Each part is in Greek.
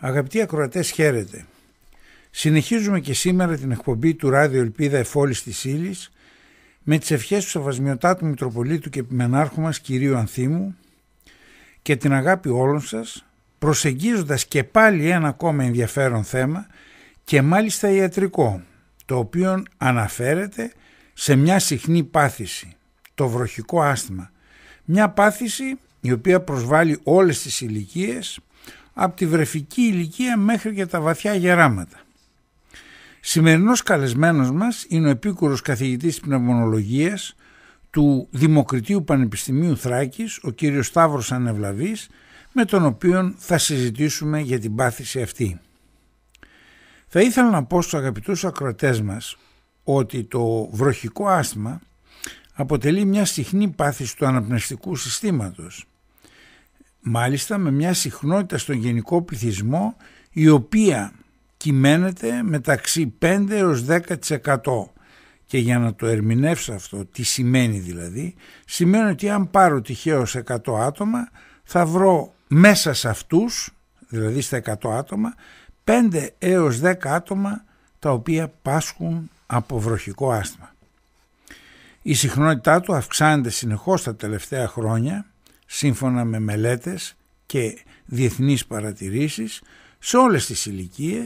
Αγαπητοί ακροατές χαίρετε. Συνεχίζουμε και σήμερα την εκπομπή του Ράδιο Ελπίδα Εφόλης της Ήλης με τις ευχές του Σαββασμιωτάτου Μητροπολίτου και Επιμενάρχου μας κυρίου Ανθίμου και την αγάπη όλων σας προσεγγίζοντας και πάλι ένα ακόμα ενδιαφέρον θέμα και μάλιστα ιατρικό το οποίο αναφέρεται σε μια συχνή πάθηση, το βροχικό άσθημα. Μια πάθηση η οποία προσβάλλει όλες τις ηλικίες από τη βρεφική ηλικία μέχρι και τα βαθιά γεράματα. Σημερινός καλεσμένος μας είναι ο επίκουρος καθηγητής πνευμονολογίας του Δημοκριτίου Πανεπιστημίου Θράκης, ο κύριος Σταύρος Ανεβλαβής, με τον οποίον θα συζητήσουμε για την πάθηση αυτή. Θα ήθελα να πω στους αγαπητούς ακροατές μας ότι το βροχικό άσθημα αποτελεί μια συχνή πάθηση του αναπνευστικού συστήματος μάλιστα με μια συχνότητα στον γενικό πληθυσμό η οποία κυμαίνεται μεταξύ 5 έως 10% και για να το ερμηνεύσω αυτό τι σημαίνει δηλαδή σημαίνει ότι αν πάρω τυχαίο 100 άτομα θα βρω μέσα σε αυτούς δηλαδή στα 100 άτομα 5 έως 10 άτομα τα οποία πάσχουν από βροχικό άσθμα. Η συχνότητά του αυξάνεται συνεχώς τα τελευταία χρόνια σύμφωνα με μελέτες και διεθνείς παρατηρήσεις σε όλες τις ηλικίες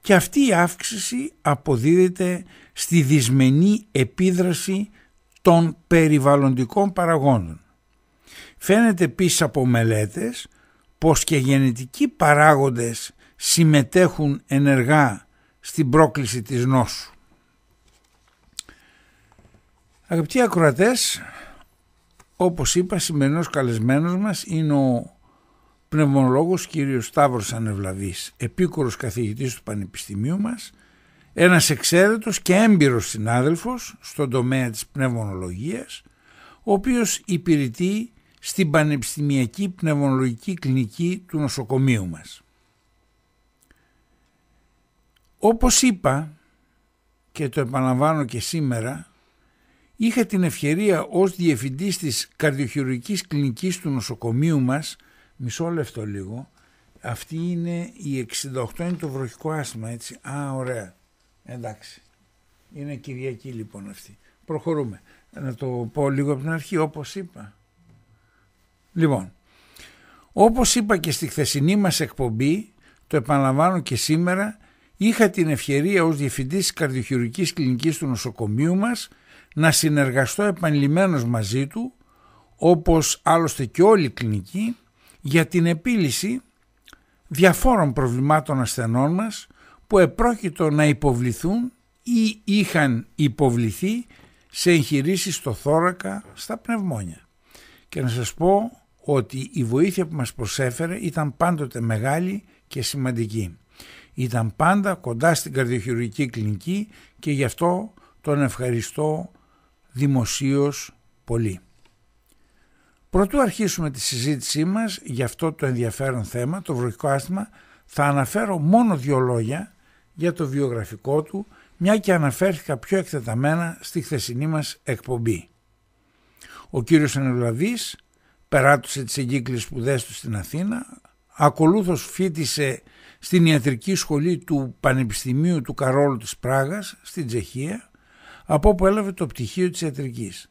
και αυτή η αύξηση αποδίδεται στη δυσμενή επίδραση των περιβαλλοντικών παραγόντων. Φαίνεται επίσης από μελέτες πως και γενετικοί παράγοντες συμμετέχουν ενεργά στην πρόκληση της νόσου. Αγαπητοί ακροατές, όπως είπα, σημερινός καλεσμένος μας είναι ο πνευμονολόγος κύριος Σταύρος Ανευλαβής, επίκορος καθηγητής του Πανεπιστημίου μας, ένας εξαίρετος και έμπειρος συνάδελφος στον τομέα της πνευμονολογίας, ο οποίος υπηρετεί στην Πανεπιστημιακή Πνευμονολογική Κλινική του νοσοκομείου μας. Όπως είπα και το επαναλαμβάνω και σήμερα, είχα την ευκαιρία ως διευθυντής της καρδιοχειρουργικής κλινικής του νοσοκομείου μας, μισό λεπτό λίγο, αυτή είναι η 68, είναι το βροχικό άσμα, έτσι. Α, ωραία. Εντάξει. Είναι Κυριακή λοιπόν αυτή. Προχωρούμε. Να το πω λίγο από την αρχή, όπως είπα. Λοιπόν, όπως είπα και στη χθεσινή μας εκπομπή, το επαναλαμβάνω και σήμερα, είχα την ευκαιρία ως Διευθυντής της Καρδιοχειρουργικής Κλινικής του νοσοκομείου μας να συνεργαστώ επανειλημμένως μαζί του όπως άλλωστε και όλη η κλινική για την επίλυση διαφόρων προβλημάτων ασθενών μας που επρόκειτο να υποβληθούν ή είχαν υποβληθεί σε εγχειρήσεις στο θώρακα στα πνευμόνια. Και να σας πω ότι η βοήθεια που μας προσέφερε ήταν πάντοτε μεγάλη και σημαντική. Ήταν πάντα κοντά στην καρδιοχειρουργική κλινική και γι' αυτό τον ευχαριστώ δημοσίως πολύ. Πρωτού αρχίσουμε τη συζήτησή μας για αυτό το ενδιαφέρον θέμα, το βροχικό άσθημα, θα αναφέρω μόνο δύο λόγια για το βιογραφικό του, μια και αναφέρθηκα πιο εκτεταμένα στη χθεσινή μας εκπομπή. Ο κύριος Ανευλαβής περάτωσε τις εγκύκλες σπουδές του στην Αθήνα, ακολούθως φίτησε στην ιατρική σχολή του Πανεπιστημίου του Καρόλου της Πράγας στην Τσεχία, από όπου έλαβε το πτυχίο της ιατρικής.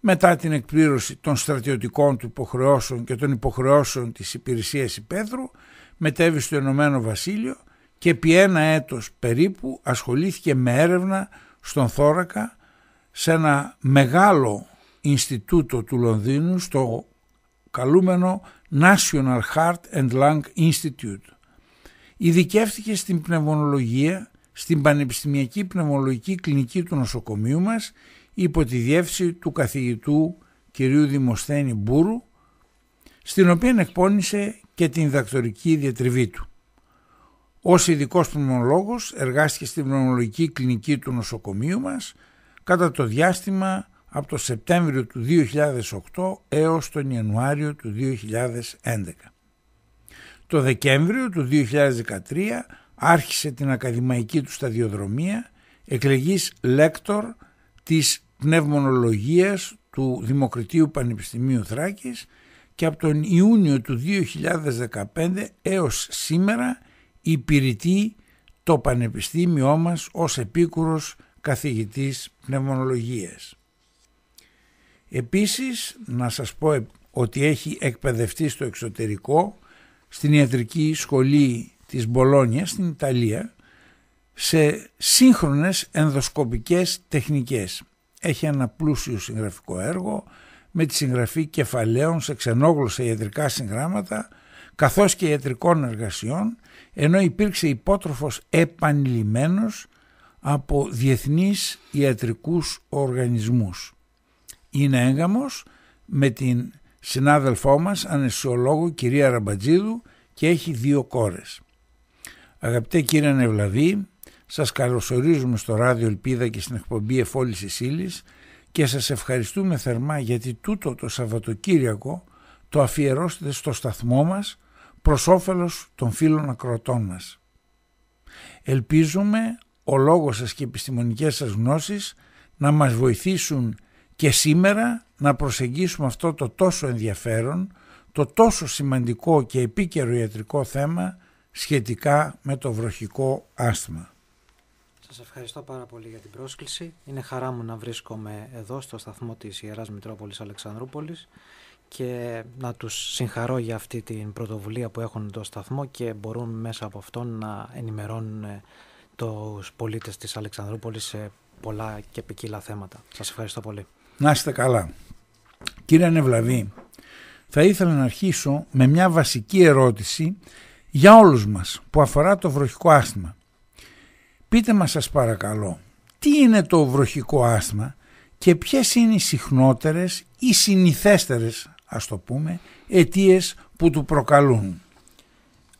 Μετά την εκπλήρωση των στρατιωτικών του υποχρεώσεων και των υποχρεώσεων της υπηρεσίας υπέδρου, μετέβη στο Ηνωμένο Βασίλειο και επί ένα έτος περίπου ασχολήθηκε με έρευνα στον θώρακα σε ένα μεγάλο Ινστιτούτο του Λονδίνου στο καλούμενο National Heart and Lung Institute. Ειδικεύτηκε στην πνευμονολογία στην Πανεπιστημιακή Πνευμολογική Κλινική του νοσοκομείου μας υπό τη διεύθυνση του καθηγητού κ. Δημοσθένη Μπούρου στην οποία εκπώνησε και την διδακτορική διατριβή του. Ως ειδικός πνευμολόγος εργάστηκε στην πνευμολογική κλινική του νοσοκομείου μας κατά το διάστημα από το Σεπτέμβριο του 2008 έως τον Ιανουάριο του 2011. Το Δεκέμβριο του 2013 άρχισε την ακαδημαϊκή του σταδιοδρομία εκλεγής λέκτορ της πνευμονολογίας του Δημοκρατίου Πανεπιστημίου Θράκης και από τον Ιούνιο του 2015 έως σήμερα υπηρετεί το Πανεπιστήμιό μας ως επίκουρος καθηγητής πνευμονολογίας. Επίσης να σας πω ότι έχει εκπαιδευτεί στο εξωτερικό στην Ιατρική Σχολή της Μπολόνια στην Ιταλία σε σύγχρονες ενδοσκοπικές τεχνικές. Έχει ένα πλούσιο συγγραφικό έργο με τη συγγραφή κεφαλαίων σε ξενόγλωσσα ιατρικά συγγράμματα καθώς και ιατρικών εργασιών ενώ υπήρξε υπότροφος επανειλημμένος από διεθνείς ιατρικούς οργανισμούς. Είναι έγγαμος με την συνάδελφό μας ανεσιολόγο κυρία Ραμπατζίδου και έχει δύο κόρες. Αγαπητέ κύριε Νευλαδή, σας καλωσορίζουμε στο ράδιο Ελπίδα και στην εκπομπή εφόληση Ισήλης και σας ευχαριστούμε θερμά γιατί τούτο το Σαββατοκύριακο το αφιερώσετε στο σταθμό μας προς όφελος των φίλων ακροτών μας. Ελπίζουμε ο λόγος σας και οι επιστημονικές σας γνώσεις να μας βοηθήσουν και σήμερα να προσεγγίσουμε αυτό το τόσο ενδιαφέρον, το τόσο σημαντικό και επίκαιρο ιατρικό θέμα σχετικά με το βροχικό άσθμα. Σας ευχαριστώ πάρα πολύ για την πρόσκληση. Είναι χαρά μου να βρίσκομαι εδώ στο σταθμό της Ιεράς Μητρόπολης Αλεξανδρούπολης και να τους συγχαρώ για αυτή την πρωτοβουλία που έχουν το σταθμό και μπορούν μέσα από αυτόν να ενημερώνουν τους πολίτες της Αλεξανδρούπολης σε πολλά και ποικίλα θέματα. Σας ευχαριστώ πολύ. Να είστε καλά. Κύριε Ανεβλαβή, θα ήθελα να αρχίσω με μια βασική ερώτηση για όλους μας που αφορά το βροχικό άσθημα. Πείτε μας σας παρακαλώ, τι είναι το βροχικό άσθημα και ποιες είναι οι συχνότερες ή συνηθέστερες, ας το πούμε, αιτίες που του προκαλούν.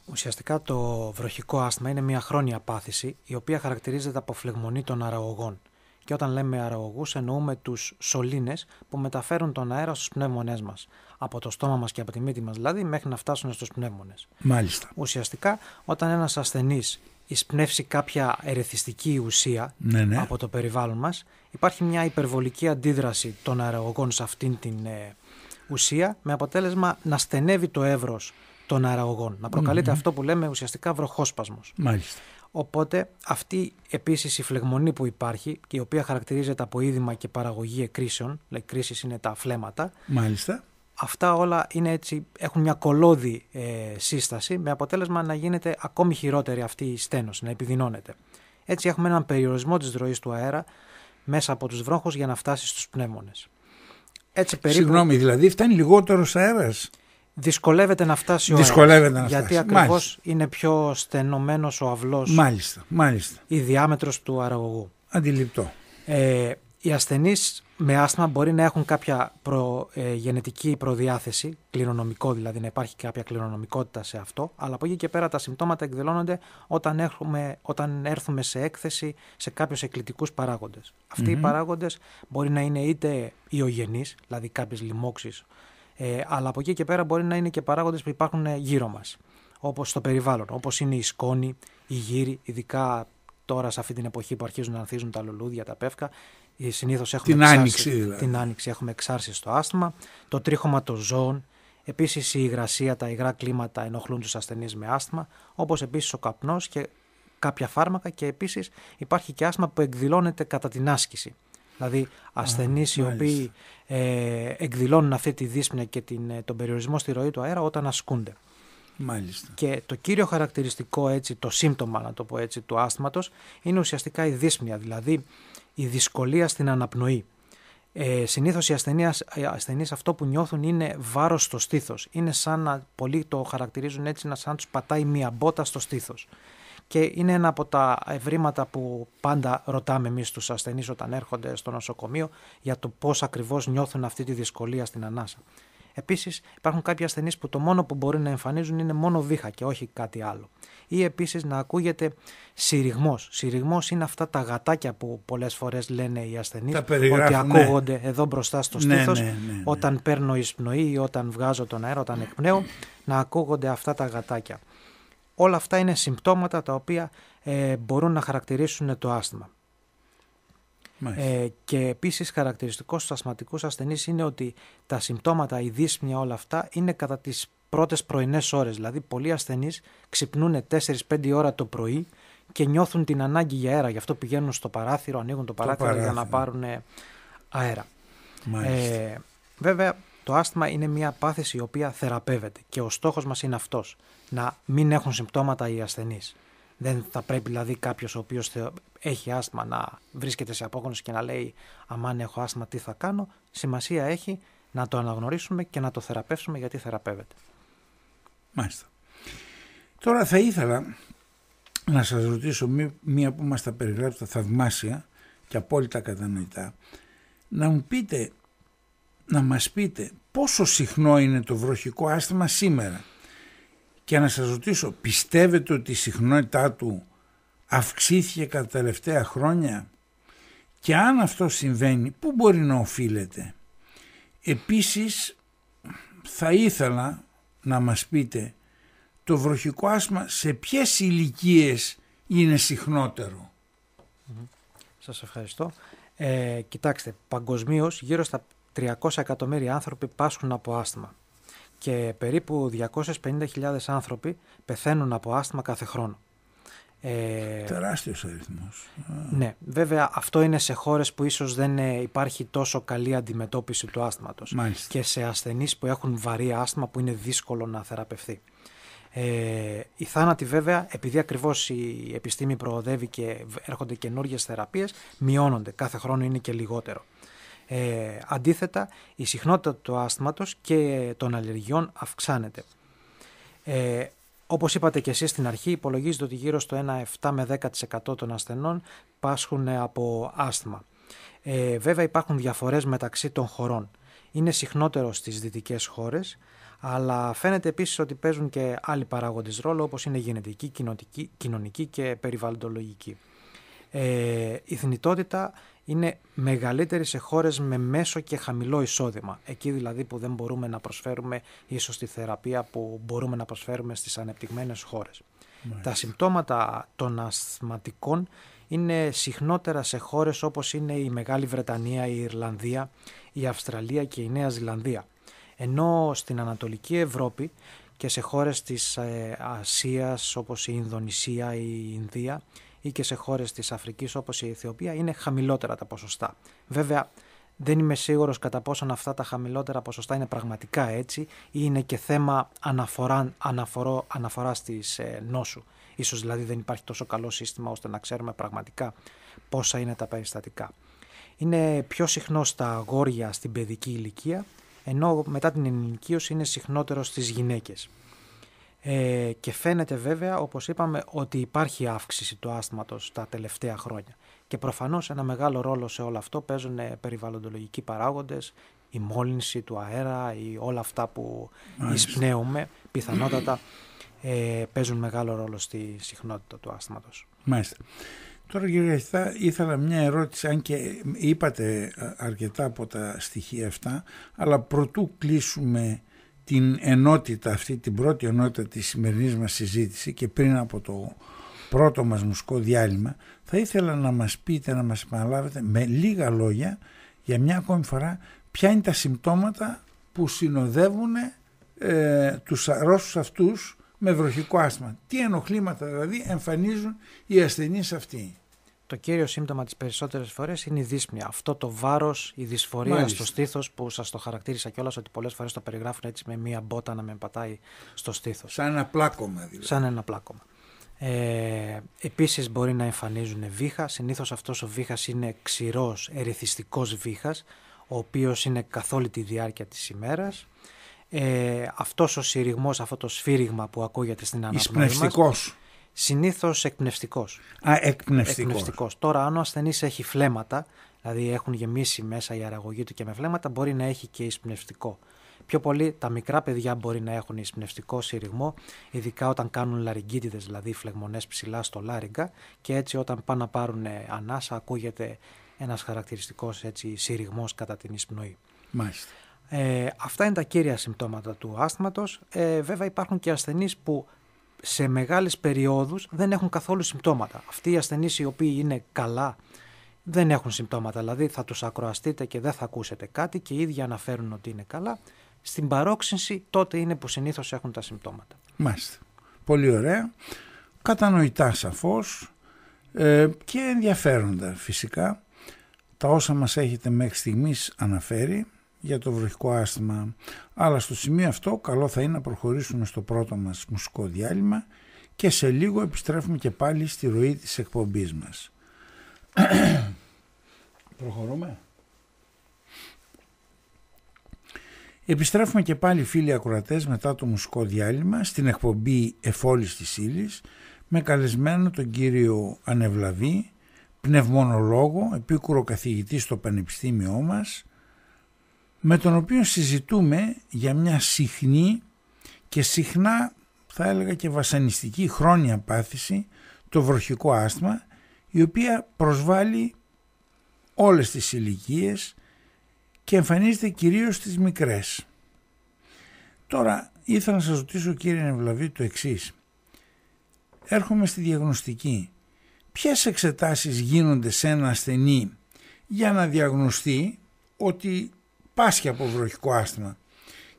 Ουσιαστικά το βροχικό άσθημα είναι μια χρόνια πάθηση η οποία χαρακτηρίζεται από φλεγμονή των αραγωγών. Και όταν λέμε αραγωγού εννοούμε τους σωλήνες που μεταφέρουν τον αέρα στους πνεύμονέ μας. Από το στόμα μας και από τη μύτη μας δηλαδή, μέχρι να φτάσουν στους πνεύμονε. Μάλιστα. Ουσιαστικά, όταν ένας ασθενής εισπνεύσει κάποια ερεθιστική ουσία ναι, ναι. από το περιβάλλον μας, υπάρχει μια υπερβολική αντίδραση των αραγωγών σε αυτήν την ε, ουσία με αποτέλεσμα να στενεύει το εύρος των αραγωγών. να προκαλειται αυτό που λέμε ουσιαστικά βροχόσπασμος. Μάλιστα. Οπότε αυτή επίσης η φλεγμονή που υπάρχει και η οποία χαρακτηρίζεται από είδημα και παραγωγή εκκρίσεων, δηλαδή κρίσεις είναι τα φλέματα. Μάλιστα. Αυτά όλα είναι έτσι, έχουν μια κολόδη ε, σύσταση με αποτέλεσμα να γίνεται ακόμη χειρότερη αυτή η στένωση, να επιδεινώνεται. Έτσι έχουμε έναν περιορισμό της ροής του αέρα μέσα από τους βρόχους για να φτάσει στους πνεύμονες. Έτσι περίπου... Συγγνώμη, δηλαδή φτάνει λιγότερος αέρας. Δυσκολεύεται να φτάσει ο Δυσκολεύεται αέρας, να Γιατί ακριβώ είναι πιο στενωμένος ο αυλός. Μάλιστα, μάλιστα. Η διάμετρος του αραγωγού. Αντιληπτό. Ε, οι ασθενείς με άσθμα μπορεί να έχουν κάποια προ, ε, γενετική προδιάθεση, κληρονομικό δηλαδή, να υπάρχει κάποια κληρονομικότητα σε αυτό, αλλά από εκεί και πέρα τα συμπτώματα εκδηλώνονται όταν, έχουμε, όταν έρθουμε σε έκθεση σε κάποιους εκκλητικούς παράγοντες. Αυτοί οι παράγοντες μπορεί να είναι είτε ιογενείς, δηλαδή κάποιες λοιμώξεις ε, αλλά από εκεί και πέρα μπορεί να είναι και παράγοντες που υπάρχουν ε, γύρω μας, όπως το περιβάλλον, όπως είναι η σκόνη, η γύρι, ειδικά τώρα σε αυτή την εποχή που αρχίζουν να ανθίζουν τα λουλούδια, τα πεύκα. Ε, Συνήθως έχουμε, την εξάρση, δηλαδή. την άνοιξη έχουμε εξάρσεις στο άσθημα, το τρίχωμα των ζώων. Επίσης η υγρασία, τα υγρά κλίματα ενοχλούν τους ασθενείς με άσθημα, όπως επίσης ο καπνός και κάποια φάρμακα και επίσης υπάρχει και άσθημα που εκδηλώνεται κατά την άσκηση. Δηλαδή ασθενείς οι οποίοι ε, εκδηλώνουν αυτή τη δύσπνοια και την, ε, τον περιορισμό στη ροή του αέρα όταν ασκούνται. Μάλιστα. Και το κύριο χαρακτηριστικό, έτσι, το σύμπτωμα να το πω έτσι, του άσθματος είναι ουσιαστικά η δύσπνοια, δηλαδή η δυσκολία στην αναπνοή. Ε, συνήθως οι ε, ασθενείς, αυτό που νιώθουν είναι βάρος στο στήθος. Είναι σαν να, πολλοί το χαρακτηρίζουν έτσι, να σαν τους πατάει μία μπότα στο στήθος και είναι ένα από τα ευρήματα που πάντα ρωτάμε εμείς τους ασθενείς όταν έρχονται στο νοσοκομείο για το πώς ακριβώς νιώθουν αυτή τη δυσκολία στην ανάσα. Επίσης, υπάρχουν κάποιοι ασθενείς που το μόνο που μπορεί να εμφανίζουν είναι μόνο βήχα και όχι κάτι άλλο. Ή επίσης να ακούγεται συρριγμό. Συρριγμό είναι αυτά τα γατάκια που πολλές φορές λένε οι ασθενείς ότι ναι. ακούγονται εδώ μπροστά στο ναι, στήθος ναι, όταν παίρνω εισπνοή ή όταν βγάζω τον αέρα, όταν εκπνέω, να ακούγονται αυτά τα γατάκια. Όλα αυτά είναι συμπτώματα τα οποία ε, μπορούν να χαρακτηρίσουν το άσθημα. Ε, και επίσης χαρακτηριστικός στους ασθματικούς ασθενείς είναι ότι τα συμπτώματα, η δύσμια όλα αυτά είναι κατά τις πρώτες πρωινές ώρες. Δηλαδή πολλοί ασθενείς ξυπνούν 4-5 ώρα το πρωί και νιώθουν την ανάγκη για αέρα. Γι' αυτό πηγαίνουν στο παράθυρο, ανοίγουν το παράθυρο, για να πάρουν αέρα. Ε, βέβαια το άσθημα είναι μια πάθηση η οποία θεραπεύεται και ο στόχος μας είναι αυτός να μην έχουν συμπτώματα οι ασθενείς. Δεν θα πρέπει δηλαδή κάποιος ο οποίος έχει άσθμα να βρίσκεται σε απόγνωση και να λέει Αμάν, έχω άσθμα, τι θα κάνω. Σημασία έχει να το αναγνωρίσουμε και να το θεραπεύσουμε γιατί θεραπεύεται. Μάλιστα. Τώρα θα ήθελα να σας ρωτήσω μία που μας τα τα θαυμάσια και απόλυτα κατανοητά να μου πείτε, να μας πείτε πόσο συχνό είναι το βροχικό άσθημα σήμερα και να σας ρωτήσω, πιστεύετε ότι η συχνότητά του αυξήθηκε κατά τα τελευταία χρόνια και αν αυτό συμβαίνει, πού μπορεί να οφείλεται. Επίσης, θα ήθελα να μας πείτε το βροχικό άσμα σε ποιες ηλικίες είναι συχνότερο. Σας ευχαριστώ. Ε, κοιτάξτε, παγκοσμίως γύρω στα 300 εκατομμύρια άνθρωποι πάσχουν από άσμα και περίπου 250.000 άνθρωποι πεθαίνουν από άσθμα κάθε χρόνο. Ε, Τεράστιος αριθμός. Ναι, βέβαια αυτό είναι σε χώρες που ίσως δεν ε, υπάρχει τόσο καλή αντιμετώπιση του άσθματος και σε ασθενείς που έχουν βαρύ άσθμα που είναι δύσκολο να θεραπευθεί. Ε, οι θάνατοι βέβαια, επειδή ακριβώς η επιστήμη προοδεύει και έρχονται καινούργιες θεραπείες, μειώνονται. Κάθε χρόνο είναι και λιγότερο. Ε, αντίθετα, η συχνότητα του άσθματος και των αλλεργιών αυξάνεται. Ε, Όπως είπατε και εσείς στην αρχή, υπολογίζεται ότι γύρω στο 1,7 με 10% των ασθενών πάσχουν από άσθμα. Ε, βέβαια, υπάρχουν διαφορές μεταξύ των χωρών. Είναι συχνότερο στις δυτικές χώρες, αλλά φαίνεται επίσης ότι παίζουν και άλλοι παραγόντες ρόλο, όπως είναι γενετική, κοινωνική και περιβαλλοντολογική. Ε, η θνητότητα είναι μεγαλύτερη σε χώρες με μέσο και χαμηλό εισόδημα. Εκεί δηλαδή που δεν μπορούμε να προσφέρουμε ίσως τη θεραπεία που μπορούμε να προσφέρουμε στις ανεπτυγμένες χώρες. Τα συμπτώματα των ασθματικών είναι συχνότερα σε χώρες όπως είναι η Μεγάλη Βρετανία, η Ιρλανδία, η Αυστραλία και η Νέα Ζηλανδία. Ενώ στην Ανατολική Ευρώπη και σε χώρες της ε, Ασίας όπως η Ινδονησία, η Ινδία ή και σε χώρες της Αφρικής όπως η Αιθιοπία είναι χαμηλότερα τα ποσοστά. Βέβαια, δεν είμαι σίγουρος κατά πόσον αυτά τα χαμηλότερα ποσοστά είναι πραγματικά έτσι ή είναι και θέμα αναφορά, τη αναφοράς ε, νόσου. Ίσως δηλαδή δεν υπάρχει τόσο καλό σύστημα ώστε να ξέρουμε πραγματικά πόσα είναι τα περιστατικά. Είναι πιο συχνό στα αγόρια στην παιδική ηλικία, ενώ μετά την ενηλικίωση είναι συχνότερο στις γυναίκες. Ε, και φαίνεται βέβαια, όπως είπαμε, ότι υπάρχει αύξηση του άσθματος τα τελευταία χρόνια. Και προφανώς ένα μεγάλο ρόλο σε όλο αυτό παίζουν ε, περιβαλλοντολογικοί παράγοντες, η μόλυνση του αέρα ή όλα αυτά που εισπνέουμε, πιθανότατα ε, παίζουν μεγάλο ρόλο στη συχνότητα του άσθματος. Μάλιστα. Τώρα κύριε Αιχτά, ήθελα μια ερώτηση, αν και είπατε ε, αρκετά από τα στοιχεία αυτά, αλλά προτού κλείσουμε την ενότητα αυτή, την πρώτη ενότητα της σημερινής μας συζήτηση και πριν από το πρώτο μας μουσικό διάλειμμα θα ήθελα να μας πείτε, να μας επαναλάβετε με λίγα λόγια για μια ακόμη φορά ποια είναι τα συμπτώματα που συνοδεύουν ε, τους αρρώστους αυτούς με βροχικό άσμα. Τι ενοχλήματα δηλαδή εμφανίζουν οι ασθενείς αυτοί το κύριο σύμπτωμα τις περισσότερες φορές είναι η δύσμια. Αυτό το βάρος, η δυσφορία στο στήθος που σας το χαρακτήρισα κιόλας ότι πολλές φορές το περιγράφουν έτσι με μία μπότα να με πατάει στο στήθος. Σαν ένα πλάκωμα δηλαδή. Σαν ένα πλάκωμα. Ε, επίσης μπορεί να εμφανίζουν βήχα. Συνήθως αυτός ο βήχας είναι ξηρός, ερεθιστικός βήχας, ο οποίος είναι καθ' όλη τη διάρκεια της ημέρας. Ε, αυτός ο συριγμός, αυτό το σφύριγμα που ακούγεται στην αναπνοή μας... Συνήθως εκπνευστικός. Α, εκπνευστικός. Τώρα, αν ο ασθενής έχει φλέματα, δηλαδή έχουν γεμίσει μέσα η αραγωγή του και με φλέματα, μπορεί να έχει και εισπνευστικό. Πιο πολύ τα μικρά παιδιά μπορεί να έχουν εισπνευστικό συρριγμό, ειδικά όταν κάνουν λαριγκίτιδες, δηλαδή φλεγμονές ψηλά στο λάριγκα, και έτσι όταν πάνε να πάρουν ανάσα, ακούγεται ένας χαρακτηριστικός συρριγμό κατά την εισπνοή. Μάλιστα. Ε, αυτά είναι τα κύρια συμπτώματα του άσθματος. Ε, βέβαια υπάρχουν και ασθενείς που σε μεγάλες περιόδους δεν έχουν καθόλου συμπτώματα. Αυτοί οι ασθενείς οι οποίοι είναι καλά δεν έχουν συμπτώματα, δηλαδή θα τους ακροαστείτε και δεν θα ακούσετε κάτι και οι ίδιοι αναφέρουν ότι είναι καλά. Στην παρόξυνση τότε είναι που συνήθως έχουν τα συμπτώματα. Μάλιστα. Πολύ ωραία. Κατανοητά σαφώς ε, και ενδιαφέροντα φυσικά τα όσα μας έχετε μέχρι στιγμής αναφέρει για το βροχικό άσθημα. Αλλά στο σημείο αυτό καλό θα είναι να προχωρήσουμε στο πρώτο μας μουσικό διάλειμμα και σε λίγο επιστρέφουμε και πάλι στη ροή της εκπομπής μας. Προχωρούμε. Επιστρέφουμε και πάλι φίλοι ακροατές μετά το μουσικό διάλειμμα στην εκπομπή «Εφόλης της ύλης με καλεσμένο τον κύριο Ανεβλαβή, πνευμονολόγο, επίκουρο καθηγητή στο πανεπιστήμιό μας με τον οποίο συζητούμε για μια συχνή και συχνά θα έλεγα και βασανιστική χρόνια πάθηση, το βροχικό άσθμα, η οποία προσβάλλει όλες τις ηλικίες και εμφανίζεται κυρίως στις μικρές. Τώρα ήθελα να σας ρωτήσω κύριε Νευλαβή το εξής. Έρχομαι στη διαγνωστική. Ποιες εξετάσεις γίνονται σε ένα ασθενή για να διαγνωστεί ότι πάσχει από βροχικό άσθημα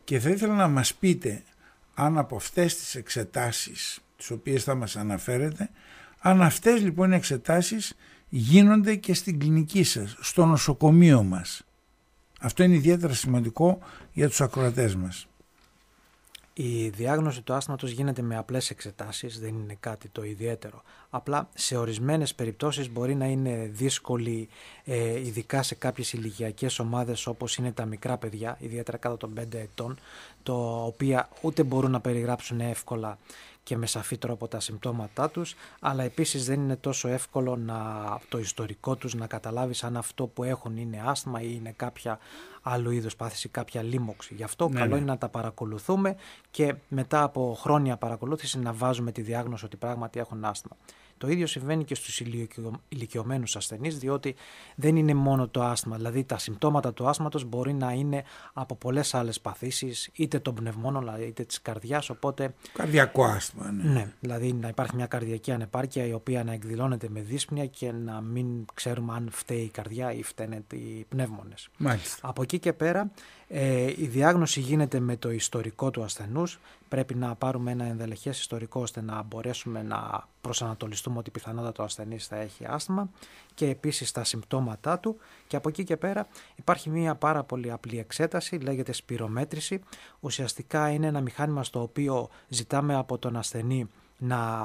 και θα ήθελα να μας πείτε αν από αυτές τις εξετάσεις τις οποίες θα μας αναφέρετε αν αυτές λοιπόν οι εξετάσεις γίνονται και στην κλινική σας, στο νοσοκομείο μας. Αυτό είναι ιδιαίτερα σημαντικό για τους ακροατές μας. Η διάγνωση του άσθματος γίνεται με απλές εξετάσεις, δεν είναι κάτι το ιδιαίτερο. Απλά σε ορισμένες περιπτώσεις μπορεί να είναι δύσκολη, ε, ειδικά σε κάποιες ηλικιακές ομάδες όπως είναι τα μικρά παιδιά, ιδιαίτερα κάτω των 5 ετών, τα οποία ούτε μπορούν να περιγράψουν εύκολα και με σαφή τρόπο τα συμπτώματά τους, αλλά επίσης δεν είναι τόσο εύκολο να, το ιστορικό τους να καταλάβεις αν αυτό που έχουν είναι άσθμα ή είναι κάποια άλλου είδους πάθηση, κάποια λίμωξη. Γι' αυτό ναι, καλό ναι. είναι να τα παρακολουθούμε και μετά από χρόνια παρακολούθησης να βάζουμε τη διάγνωση ότι πράγματι έχουν άσθμα. Το ίδιο συμβαίνει και στους ηλικιωμένους ασθενείς, διότι δεν είναι μόνο το άσθμα, δηλαδή τα συμπτώματα του άσθματος μπορεί να είναι από πολλές άλλες παθήσεις, είτε των πνευμών, είτε της καρδιάς, οπότε... Καρδιακό άσθμα, ναι. ναι. δηλαδή να υπάρχει μια καρδιακή ανεπάρκεια η οποία να εκδηλώνεται με δύσπνοια και να μην ξέρουμε αν φταίει η καρδιά ή φταίνε οι πνεύμονες. Μάλιστα. Από εκεί και πέρα ε, η διάγνωση γίνεται με το ιστορικό του ασθενούς. Πρέπει να πάρουμε ένα ενδελεχές ιστορικό ώστε να μπορέσουμε να προσανατολιστούμε ότι πιθανότατα ο ασθενής θα έχει άσθημα και επίσης τα συμπτώματά του. Και από εκεί και πέρα υπάρχει μια πάρα πολύ απλή εξέταση, λέγεται σπυρομέτρηση. Ουσιαστικά είναι ένα μηχάνημα στο οποίο ζητάμε από τον ασθενή να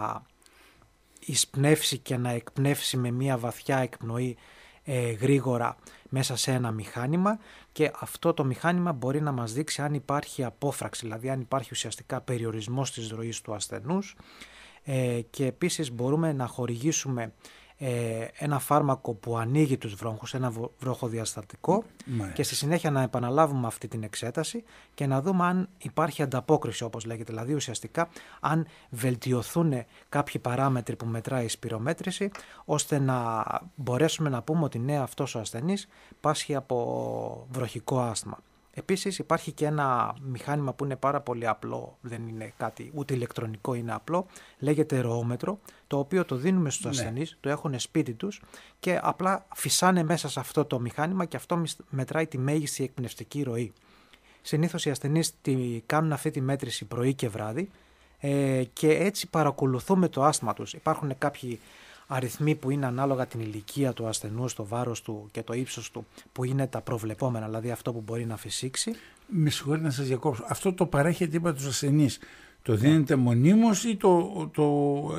εισπνεύσει και να εκπνεύσει με μια βαθιά εκπνοή ε, γρήγορα μέσα σε ένα μηχάνημα και αυτό το μηχάνημα μπορεί να μας δείξει αν υπάρχει απόφραξη, δηλαδή αν υπάρχει ουσιαστικά περιορισμός της ροής του ασθενούς ε, και επίσης μπορούμε να χορηγήσουμε ε, ένα φάρμακο που ανοίγει τους βρόχους, ένα βροχοδιαστατικό ναι. και στη συνέχεια να επαναλάβουμε αυτή την εξέταση και να δούμε αν υπάρχει ανταπόκριση όπως λέγεται, δηλαδή ουσιαστικά αν βελτιωθούν κάποιοι παράμετροι που μετράει η σπυρομέτρηση ώστε να μπορέσουμε να πούμε ότι ναι αυτός ο ασθενής πάσχει από βροχικό άσθμα. Επίσης υπάρχει και ένα μηχάνημα που είναι πάρα πολύ απλό, δεν είναι κάτι ούτε ηλεκτρονικό, είναι απλό, λέγεται ροόμετρο, το οποίο το δίνουμε στους ναι. ασθενείς, το έχουν σπίτι τους και απλά φυσάνε μέσα σε αυτό το μηχάνημα και αυτό μετράει τη μέγιστη εκπνευστική ροή. Συνήθως οι ασθενείς κάνουν αυτή τη μέτρηση πρωί και βράδυ ε, και έτσι παρακολουθούμε το άσθμα τους. Υπάρχουν κάποιοι αριθμοί που είναι ανάλογα την ηλικία του ασθενού, το βάρος του και το ύψος του, που είναι τα προβλεπόμενα, δηλαδή αυτό που μπορεί να φυσήξει. Με συγχωρείτε να σας διακόψω. Αυτό το παρέχεται, είπα, τους ασθενείς. Το δίνετε μονίμως ή το, το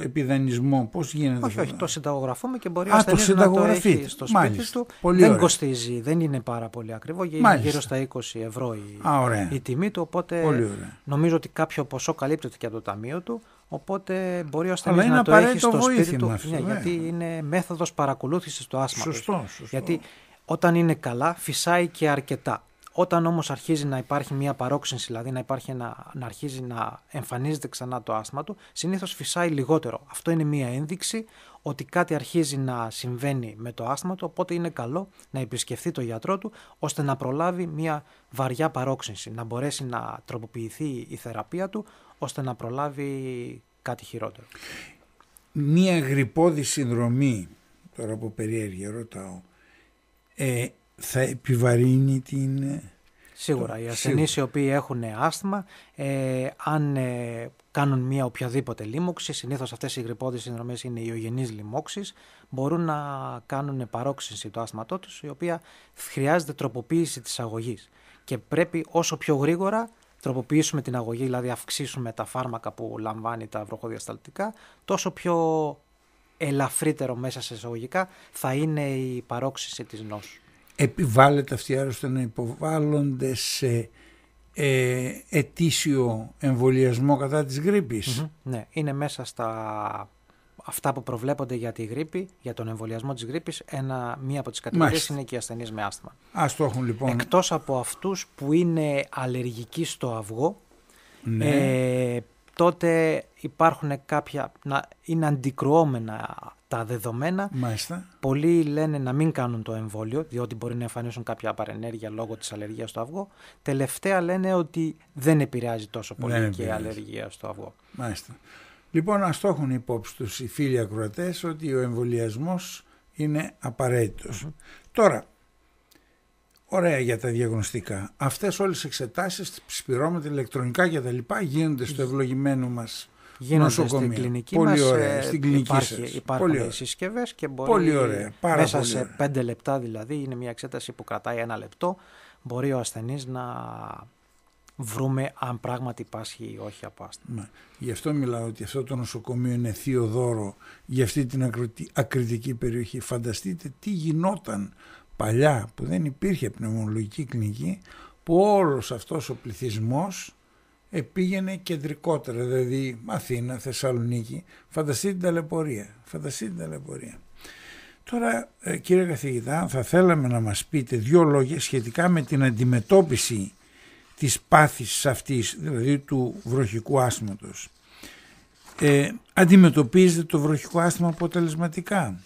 επιδανισμό, πώς γίνεται Όχι, όχι, το συνταγογραφούμε και μπορεί Α, ο να το έχει στο σπίτι Μάλιστα. του. δεν ωραία. κοστίζει, δεν είναι πάρα πολύ ακριβό, Γιατί είναι γύρω στα 20 ευρώ η, η τιμή του, οπότε νομίζω ότι κάποιο ποσό καλύπτεται και από το ταμείο του, Οπότε μπορεί ο ασθενή να το έχεις στο σπίτι του. Ναι, ναι, γιατί είναι μέθοδος παρακολούθησης του άσμα. Σωστό, σωστό. Γιατί όταν είναι καλά, φυσάει και αρκετά. Όταν όμως αρχίζει να υπάρχει μια παρόξυνση, δηλαδή να, υπάρχει να αρχίζει να εμφανίζεται ξανά το άσμα του, συνήθως φυσάει λιγότερο. Αυτό είναι μια ένδειξη ότι κάτι αρχίζει να συμβαίνει με το άσθμα του, οπότε είναι καλό να επισκεφθεί το γιατρό του ώστε να προλάβει μια βαριά παρόξυνση, να μπορέσει να τροποποιηθεί η θεραπεία του ώστε να προλάβει κάτι χειρότερο. Μία γρυπόδη συνδρομή, τώρα από περιέργεια ρωτάω, ε, θα επιβαρύνει την... Ε, σίγουρα, το... οι ασθενείς οι οποίοι έχουν άσθμα, ε, αν κάνουν μια οποιαδήποτε λίμωξη, συνήθως αυτές οι γρυπώδεις συνδρομές είναι ογενεί λοιμώξει, μπορούν να κάνουν παρόξυνση του άσματό τους, η οποία χρειάζεται τροποποίηση της αγωγής. Και πρέπει όσο πιο γρήγορα τροποποιήσουμε την αγωγή, δηλαδή αυξήσουμε τα φάρμακα που λαμβάνει τα βροχοδιασταλτικά, τόσο πιο ελαφρύτερο μέσα σε εισαγωγικά θα είναι η παρόξυνση της νόσου. Επιβάλλεται αυτοί οι άρρωστοι να υποβάλλονται σε ε, ετήσιο εμβολιασμό κατά της γρηπης Ναι, είναι μέσα στα αυτά που προβλέπονται για τη γρήπη, για τον εμβολιασμό της γρήπης, ένα, μία από τις κατηγορίες είναι και οι ασθενείς με άσθημα. Ας το έχουν λοιπόν. Εκτός από αυτούς που είναι αλλεργικοί στο αυγό, ναι. ε, τότε υπάρχουν κάποια, να, είναι αντικρουόμενα τα δεδομένα. Μάλιστα. Πολλοί λένε να μην κάνουν το εμβόλιο, διότι μπορεί να εμφανίσουν κάποια παρενέργεια λόγω της αλλεργίας στο αυγό. Τελευταία λένε ότι δεν επηρεάζει τόσο πολύ και η αλλεργία στο αυγό. Μάλιστα. Λοιπόν, ας το έχουν υπόψη τους οι φίλοι ακροατές ότι ο εμβολιασμός είναι Τώρα, Ωραία για τα διαγνωστικά. Αυτές όλες οι εξετάσεις, τις ηλεκτρονικά κτλ. γίνονται στο ευλογημένο μας γίνονται στην κλινική πολύ μας, ωραία. Ε, στην κλινική υπάρχει, σας. υπάρχουν πολύ συσκευές και ωραία. μέσα σε πέντε λεπτά δηλαδή, είναι μια εξέταση που κρατάει ένα λεπτό, μπορεί ο ασθενής να βρούμε αν πράγματι υπάρχει ή όχι από άσθημα. Ναι. Γι' αυτό μιλάω ότι αυτό το νοσοκομείο είναι θείο δώρο για αυτή την ακριτική περιοχή. Φανταστείτε τι γινόταν παλιά που δεν υπήρχε πνευμολογική κλινική που όλος αυτός ο πληθυσμός επήγαινε κεντρικότερα, δηλαδή Αθήνα, Θεσσαλονίκη. Φανταστείτε την ταλαιπωρία. Φανταστείτε την ταλαιπωρία. Τώρα, ε, κύριε καθηγητά, θα θέλαμε να μας πείτε δύο λόγια σχετικά με την αντιμετώπιση της πάθης αυτής, δηλαδή του βροχικού άσματος Ε, αντιμετωπίζετε το βροχικό άσθημα αποτελεσματικά.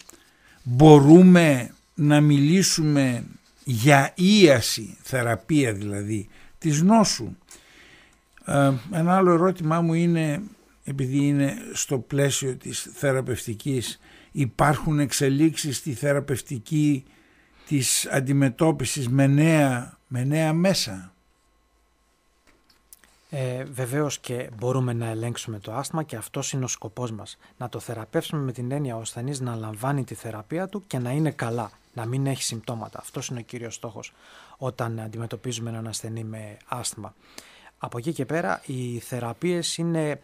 Μπορούμε να μιλήσουμε για ίαση, θεραπεία δηλαδή, της νόσου ε, ένα άλλο ερώτημά μου είναι, επειδή είναι στο πλαίσιο της θεραπευτικής, υπάρχουν εξελίξεις στη θεραπευτική της αντιμετώπισης με νέα, μέσα. Ε, Βεβαίως και μπορούμε να ελέγξουμε το άσθμα και αυτός είναι ο σκοπός μας. Να το θεραπεύσουμε με την έννοια ο ασθενής να λαμβάνει τη θεραπεία του και να είναι καλά, να μην έχει συμπτώματα. Αυτός είναι ο κύριος στόχος όταν αντιμετωπίζουμε έναν ασθενή με άσθμα. Από εκεί και πέρα οι θεραπείες είναι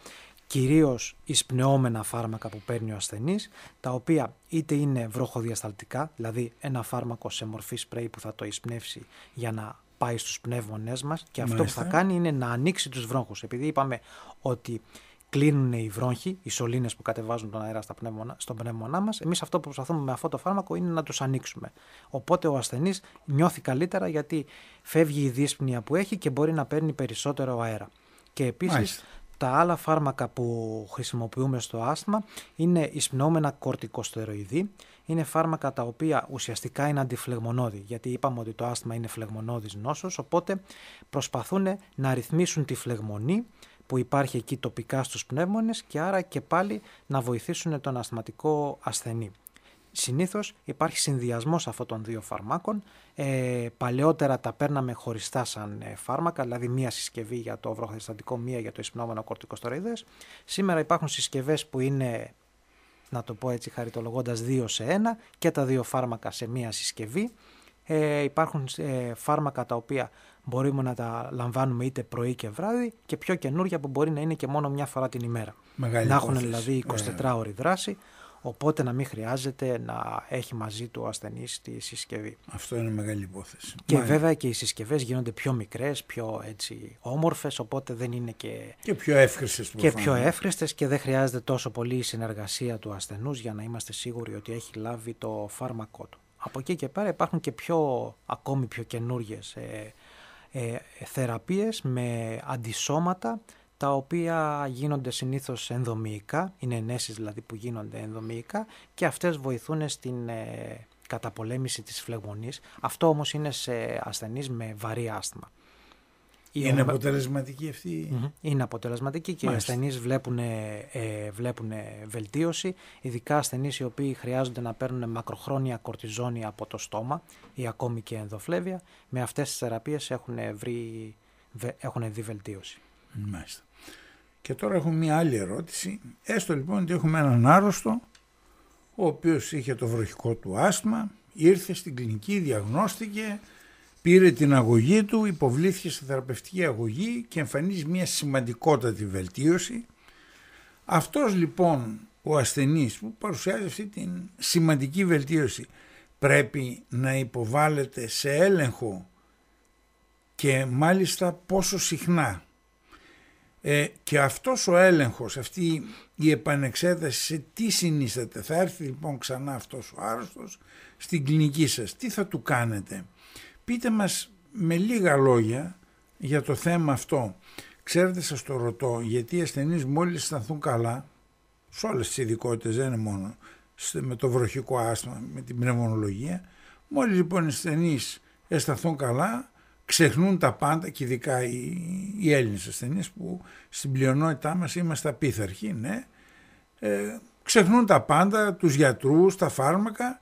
κυρίως εισπνεώμενα φάρμακα που παίρνει ο ασθενής, τα οποία είτε είναι βροχοδιασταλτικά, δηλαδή ένα φάρμακο σε μορφή σπρέι που θα το εισπνεύσει για να πάει στους πνεύμονές μας και αυτό που θα κάνει είναι να ανοίξει τους βρόχους. Επειδή είπαμε ότι κλείνουν οι βρόχοι, οι σωλήνες που κατεβάζουν τον αέρα στα πνεύμονα, στον πνεύμονά μας. Εμείς αυτό που προσπαθούμε με αυτό το φάρμακο είναι να τους ανοίξουμε. Οπότε ο ασθενής νιώθει καλύτερα γιατί φεύγει η δύσπνοια που έχει και μπορεί να παίρνει περισσότερο αέρα. Και επίσης τα άλλα φάρμακα που χρησιμοποιούμε στο άσθμα είναι εισπνόμενα κορτικοστεροειδή. Είναι φάρμακα τα οποία ουσιαστικά είναι αντιφλεγμονώδη, γιατί είπαμε ότι το άσθμα είναι φλεγμονώδης νόσος, οπότε προσπαθούν να ρυθμίσουν τη φλεγμονή που υπάρχει εκεί τοπικά στους πνεύμονες και άρα και πάλι να βοηθήσουν τον ασθματικό ασθενή. Συνήθως υπάρχει συνδυασμός αυτών των δύο φαρμάκων. Ε, παλαιότερα τα παίρναμε χωριστά σαν ε, φάρμακα, δηλαδή μία συσκευή για το βροχοδιστατικό, μία για το εισπνόμενο κορτικοστορειδές. Σήμερα υπάρχουν συσκευές που είναι, να το πω έτσι χαριτολογώντας, δύο σε ένα και τα δύο φάρμακα σε μία συσκευή. Ε, υπάρχουν ε, φάρμακα τα οποία μπορούμε να τα λαμβάνουμε είτε πρωί και βράδυ και πιο καινούργια που μπορεί να είναι και μόνο μια φορά την ημέρα. Μεγάλη να έχουν δηλαδή 24 ε. ώρη δράση, οπότε να μην χρειάζεται να έχει μαζί του ο ασθενής τη συσκευή. Αυτό είναι μεγάλη υπόθεση. Και βέβαια και οι συσκευές γίνονται πιο μικρές, πιο έτσι όμορφες, οπότε δεν είναι και... Και πιο εύχρηστες. Και πιο εύχρηστε και δεν χρειάζεται τόσο πολύ η συνεργασία του ασθενούς για να είμαστε σίγουροι ότι έχει λάβει το φάρμακό του. Από εκεί και πέρα υπάρχουν και πιο, ακόμη πιο καινούργιες ε, ε, θεραπείες με αντισώματα τα οποία γίνονται συνήθως ενδομικά, είναι ενέσεις δηλαδή που γίνονται ενδομικά και αυτές βοηθούν στην ε, καταπολέμηση της φλεγμονής. Αυτό όμως είναι σε ασθενείς με βαρύ άσθημα. Είναι αποτελεσματική αυτή. Είναι αποτελεσματική και Μάλιστα. οι ασθενεί βλέπουν, ε, βελτίωση. Ειδικά ασθενείς οι οποίοι χρειάζονται να παίρνουν μακροχρόνια κορτιζόνη από το στόμα ή ακόμη και ενδοφλέβια. Με αυτές τις θεραπείες έχουν, βρει, έχουν δει βελτίωση. Μάλιστα. Και τώρα έχω μία άλλη ερώτηση. Έστω λοιπόν ότι έχουμε έναν άρρωστο ο οποίος είχε το βροχικό του άσθμα, ήρθε στην κλινική, διαγνώστηκε, πήρε την αγωγή του, υποβλήθηκε σε θεραπευτική αγωγή και εμφανίζει μια σημαντικότατη βελτίωση. Αυτός λοιπόν ο ασθενής που παρουσιάζει αυτή την σημαντική βελτίωση πρέπει να υποβάλλεται σε έλεγχο και μάλιστα πόσο συχνά. Ε, και αυτός ο έλεγχος, αυτή η επανεξέταση σε τι συνίσταται. Θα έρθει λοιπόν ξανά αυτός ο άρρωστος στην κλινική σας. Τι θα του κάνετε. Πείτε μας με λίγα λόγια για το θέμα αυτό. Ξέρετε σας το ρωτώ γιατί οι ασθενείς μόλις αισθανθούν καλά σε όλες τις ειδικότητες δεν είναι μόνο με το βροχικό άσθμα, με την πνευμονολογία μόλις λοιπόν οι ασθενείς αισθανθούν καλά ξεχνούν τα πάντα και ειδικά οι, οι Έλληνες ασθενείς που στην πλειονότητά μας είμαστε απίθαρχοι ναι, ε, ξεχνούν τα πάντα, τους γιατρούς, τα φάρμακα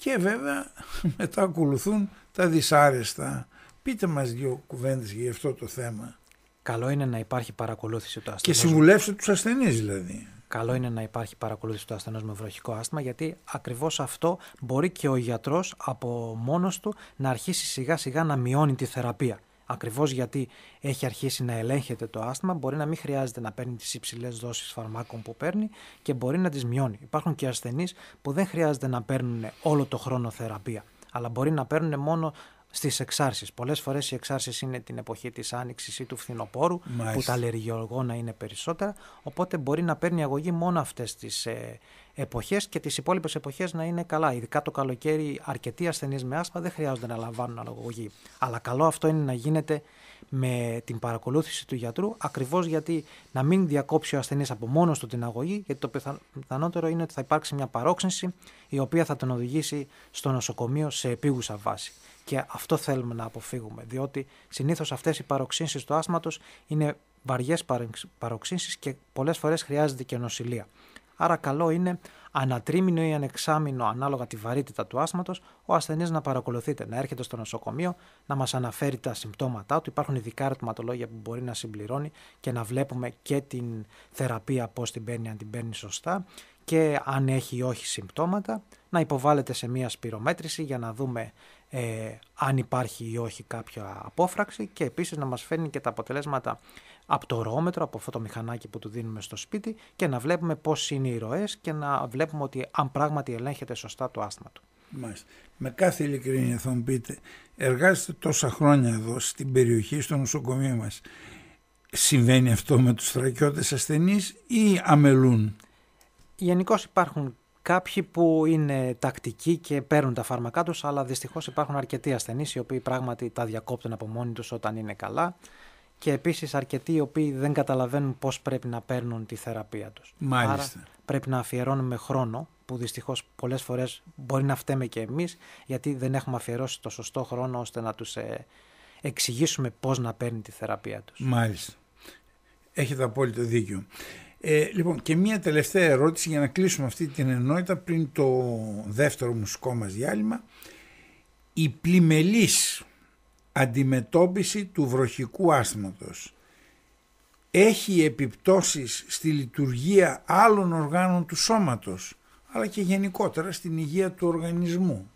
και βέβαια μετά ακολουθούν τα δυσάρεστα. Πείτε μας δύο κουβέντες για αυτό το θέμα. Καλό είναι να υπάρχει παρακολούθηση του ασθενούς. Και συμβουλεύσει τους ασθενείς δηλαδή. Καλό είναι να υπάρχει παρακολούθηση του ασθενού με βροχικό άσθημα, γιατί ακριβώς αυτό μπορεί και ο γιατρός από μόνος του να αρχίσει σιγά σιγά να μειώνει τη θεραπεία. Ακριβώς γιατί έχει αρχίσει να ελέγχεται το άσθημα, μπορεί να μην χρειάζεται να παίρνει τις υψηλές δόσεις φαρμάκων που παίρνει και μπορεί να τις μειώνει. Υπάρχουν και ασθενείς που δεν χρειάζεται να παίρνουν όλο το χρόνο θεραπεία, αλλά μπορεί να παίρνουν μόνο στις εξάρσεις. Πολλές φορές οι εξάρσεις είναι την εποχή της άνοιξης ή του φθινοπόρου που τα αλλεργιογόνα είναι περισσότερα οπότε μπορεί να παίρνει αγωγή μόνο αυτές τις ε, εποχές και τις υπόλοιπες εποχές να είναι καλά. Ειδικά το καλοκαίρι αρκετοί ασθενείς με άσπα δεν χρειάζονται να λαμβάνουν αγωγή. Αλλά καλό αυτό είναι να γίνεται με την παρακολούθηση του γιατρού ακριβώς γιατί να μην διακόψει ο ασθενής από μόνος του την αγωγή γιατί το πιθανότερο είναι ότι θα υπάρξει μια παρόξενση η οποία θα τον οδηγήσει στο νοσοκομείο σε επίγουσα βάση. Και αυτό θέλουμε να αποφύγουμε, διότι συνήθως αυτές οι παροξύνσεις του άσματος είναι βαριές παροξύνσεις και πολλές φορές χρειάζεται και νοσηλεία. Άρα, καλό είναι ανατρίμηνο ή ανεξάμηνο, ανάλογα τη βαρύτητα του άσματος, ο ασθενής να παρακολουθείται, να έρχεται στο νοσοκομείο, να μας αναφέρει τα συμπτώματά του. Υπάρχουν ειδικά ερωτηματολόγια που μπορεί να συμπληρώνει και να βλέπουμε και την θεραπεία, πώς την παίρνει, αν την παίρνει σωστά και αν έχει ή όχι συμπτώματα, να υποβάλλεται σε μία σπυρομέτρηση για να δούμε ε, αν υπάρχει ή όχι κάποια απόφραξη και επίσης να μας φέρνει και τα αποτελέσματα από το ροόμετρο, από αυτό το μηχανάκι που του δίνουμε στο σπίτι και να βλέπουμε πώς είναι οι ροές και να βλέπουμε ότι αν πράγματι ελέγχεται σωστά το άσθμα του. Με κάθε ειλικρίνεια θα μου πείτε, εργάζεστε τόσα χρόνια εδώ στην περιοχή, στο νοσοκομείο μας. Συμβαίνει αυτό με τους στρατιώτες ασθενείς ή αμελούν. Γενικώς υπάρχουν κάποιοι που είναι τακτικοί και παίρνουν τα φάρμακά τους, αλλά δυστυχώς υπάρχουν αρκετοί ασθενείς οι οποίοι πράγματι τα διακόπτουν από μόνοι τους όταν είναι καλά και επίσης αρκετοί οι οποίοι δεν καταλαβαίνουν πώς πρέπει να παίρνουν τη θεραπεία τους. Μάλιστα. πρέπει να αφιερώνουμε χρόνο που δυστυχώς πολλές φορές μπορεί να φταίμε και εμείς γιατί δεν έχουμε αφιερώσει το σωστό χρόνο ώστε να τους ε, εξηγήσουμε πώς να παίρνει τη θεραπεία τους. Μάλιστα. Έχετε απόλυτο δίκιο. Ε, λοιπόν, και μία τελευταία ερώτηση για να κλείσουμε αυτή την ενότητα πριν το δεύτερο μουσικό μας διάλειμμα. Η πλημελής αντιμετώπιση του βροχικού άσθματος έχει επιπτώσεις στη λειτουργία άλλων οργάνων του σώματος αλλά και γενικότερα στην υγεία του οργανισμού.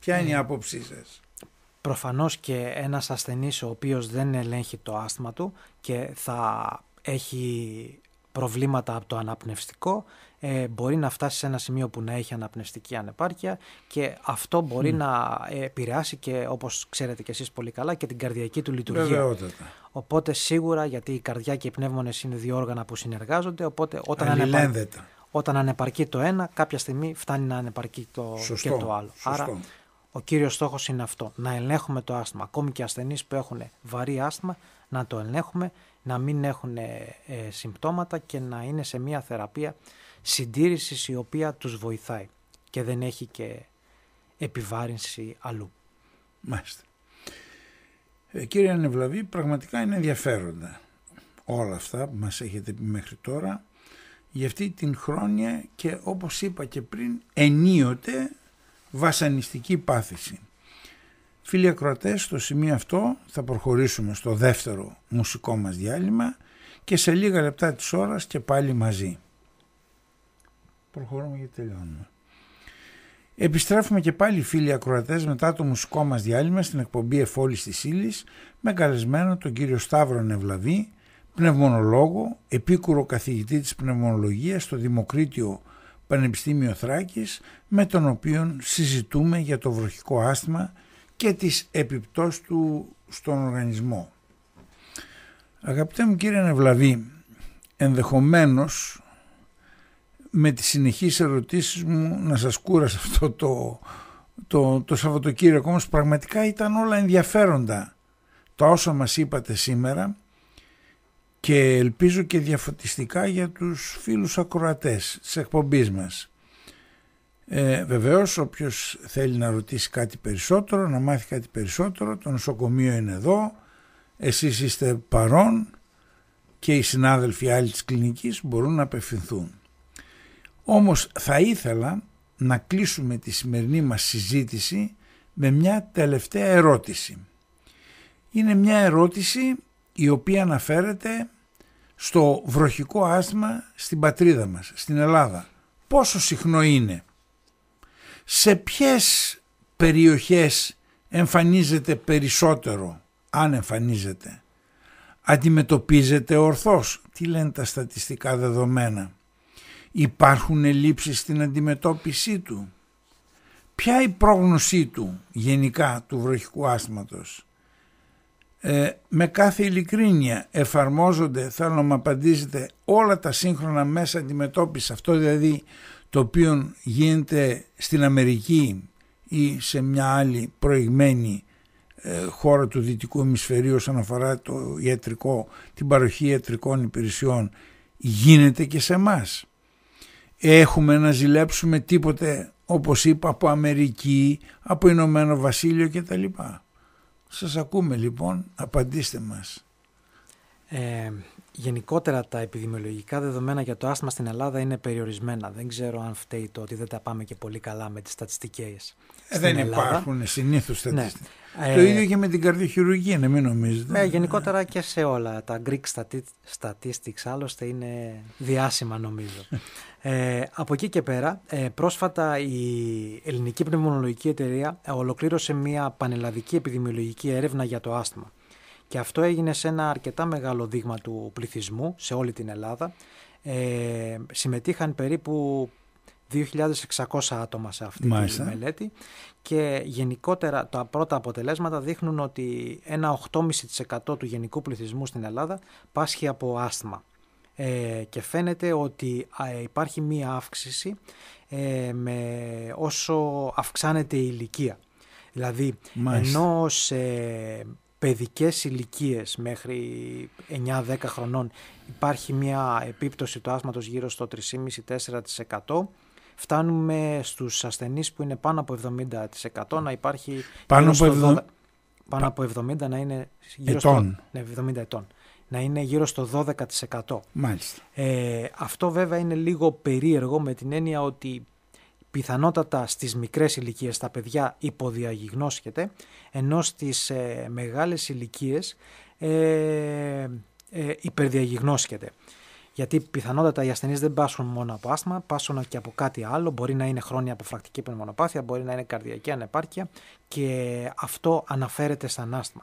Ποια είναι η ναι. άποψή σας? Προφανώς και ένας ασθενής ο οποίος δεν ελέγχει το άσθμα του και θα έχει προβλήματα από το αναπνευστικό, ε, μπορεί να φτάσει σε ένα σημείο που να έχει αναπνευστική ανεπάρκεια και αυτό μπορεί να επηρεάσει και όπως ξέρετε και εσείς πολύ καλά και την καρδιακή του λειτουργία. Βεβαιότατα. Οπότε σίγουρα γιατί η καρδιά και οι πνεύμονες είναι δύο όργανα που συνεργάζονται οπότε όταν, ανεπαρκεί, όταν ανεπαρκεί το ένα κάποια στιγμή φτάνει να ανεπαρκεί το, και το άλλο. Άρα ο κύριος στόχος είναι αυτό, να ελέγχουμε το άσθημα. Ακόμη και ασθενείς που έχουν βαρύ άσθημα να το ελέγχουμε να μην έχουν ε, ε, συμπτώματα και να είναι σε μια θεραπεία συντήρησης η οποία τους βοηθάει και δεν έχει και επιβάρυνση αλλού. Μάλιστα. Ε, κύριε Ανεβλαβή, πραγματικά είναι ενδιαφέροντα όλα αυτά που μας έχετε πει μέχρι τώρα για αυτή την χρόνια και όπως είπα και πριν ενίοτε βασανιστική πάθηση. Φίλοι ακροατές, στο σημείο αυτό θα προχωρήσουμε στο δεύτερο μουσικό μας διάλειμμα και σε λίγα λεπτά της ώρας και πάλι μαζί. Προχωρούμε και τελειώνουμε. Επιστρέφουμε και πάλι φίλοι ακροατές μετά το μουσικό μας διάλειμμα στην εκπομπή Εφόλης της ύλης. με καλεσμένο τον κύριο Σταύρο Νευλαβή, πνευμονολόγο, επίκουρο καθηγητή της πνευμονολογίας στο Δημοκρίτιο Πανεπιστήμιο Θράκης με τον οποίο συζητούμε για το βροχικό άσθμα και τις επιπτώσεις του στον οργανισμό. Αγαπητέ μου κύριε Νευλαβή, ενδεχομένως με τις συνεχείς ερωτήσεις μου να σας κουράσω αυτό το, το, το Σαββατοκύριακο όμως πραγματικά ήταν όλα ενδιαφέροντα τα όσα μας είπατε σήμερα και ελπίζω και διαφωτιστικά για τους φίλους ακροατές της εκπομπής μας. Ε, βεβαίως όποιος θέλει να ρωτήσει κάτι περισσότερο, να μάθει κάτι περισσότερο, το νοσοκομείο είναι εδώ, εσείς είστε παρόν και οι συνάδελφοι άλλοι της κλινικής μπορούν να απευθυνθούν. Όμως θα ήθελα να κλείσουμε τη σημερινή μας συζήτηση με μια τελευταία ερώτηση. Είναι μια ερώτηση η οποία αναφέρεται στο βροχικό άσμα στην πατρίδα μας, στην Ελλάδα. Πόσο συχνό είναι σε ποιες περιοχές εμφανίζεται περισσότερο, αν εμφανίζεται. Αντιμετωπίζεται ορθώς, τι λένε τα στατιστικά δεδομένα. Υπάρχουν ελλείψεις στην αντιμετώπιση του. Ποια η πρόγνωσή του γενικά του βροχικού άσθματος. Ε, με κάθε ειλικρίνεια εφαρμόζονται, θέλω να μου απαντήσετε, όλα τα σύγχρονα μέσα αντιμετώπισης. Αυτό δηλαδή το οποίο γίνεται στην Αμερική ή σε μια άλλη προηγμένη ε, χώρα του δυτικού ημισφαιρίου όσον αφορά το ιατρικό, την παροχή ιατρικών υπηρεσιών γίνεται και σε μας. Έχουμε να ζηλέψουμε τίποτε όπως είπα από Αμερική, από Ηνωμένο Βασίλειο κτλ. Σας ακούμε λοιπόν, απαντήστε μας. Ε, Γενικότερα τα επιδημιολογικά δεδομένα για το άσθμα στην Ελλάδα είναι περιορισμένα. Δεν ξέρω αν φταίει το ότι δεν τα πάμε και πολύ καλά με τις στατιστικές. Ε, δεν υπάρχουν συνήθως ναι. στατιστικές. Ε, το ίδιο και με την καρδιοχειρουργία, να μην νομίζετε. Ε, γενικότερα και σε όλα. Τα Greek statistics άλλωστε είναι διάσημα νομίζω. Ε, από εκεί και πέρα, ε, πρόσφατα η Ελληνική Πνευμονολογική Εταιρεία ολοκλήρωσε μια πανελλαδική επιδημιολογική έρευνα για το άσθμα. Και αυτό έγινε σε ένα αρκετά μεγάλο δείγμα του πληθυσμού σε όλη την Ελλάδα. Ε, συμμετείχαν περίπου 2.600 άτομα σε αυτή τη μελέτη και γενικότερα τα πρώτα αποτελέσματα δείχνουν ότι ένα 8,5% του γενικού πληθυσμού στην Ελλάδα πάσχει από άσθμα. Ε, και φαίνεται ότι υπάρχει μία αύξηση ε, με όσο αυξάνεται η ηλικία. Δηλαδή, ενώ σε παιδικές ηλικίες μέχρι 9-10 χρονών υπάρχει μια επίπτωση του άσματος γύρω στο 3,5-4%. Φτάνουμε στους ασθενείς που είναι πάνω από 70% να υπάρχει πάνω από, 70... πάνω από 70 να είναι γύρω ετών. στο... Ναι, 70 ετών να είναι γύρω στο 12%. Μάλιστα. Ε, αυτό βέβαια είναι λίγο περίεργο με την έννοια ότι πιθανότατα στις μικρές ηλικίες τα παιδιά υποδιαγιγνώσκεται, ενώ στις ε, μεγάλες ηλικίες ε, ε, υπερδιαγιγνώσκεται. Γιατί πιθανότατα οι ασθενείς δεν πάσχουν μόνο από άσθμα, πάσχουν και από κάτι άλλο. Μπορεί να είναι χρόνια αποφρακτική πνευμονοπάθεια, μπορεί να είναι καρδιακή ανεπάρκεια και αυτό αναφέρεται σαν άσθμα.